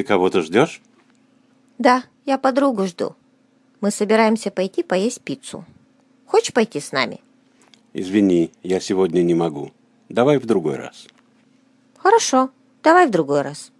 Ты кого-то ждешь? Да, я подругу жду. Мы собираемся пойти поесть пиццу. Хочешь пойти с нами? Извини, я сегодня не могу. Давай в другой раз. Хорошо, давай в другой раз.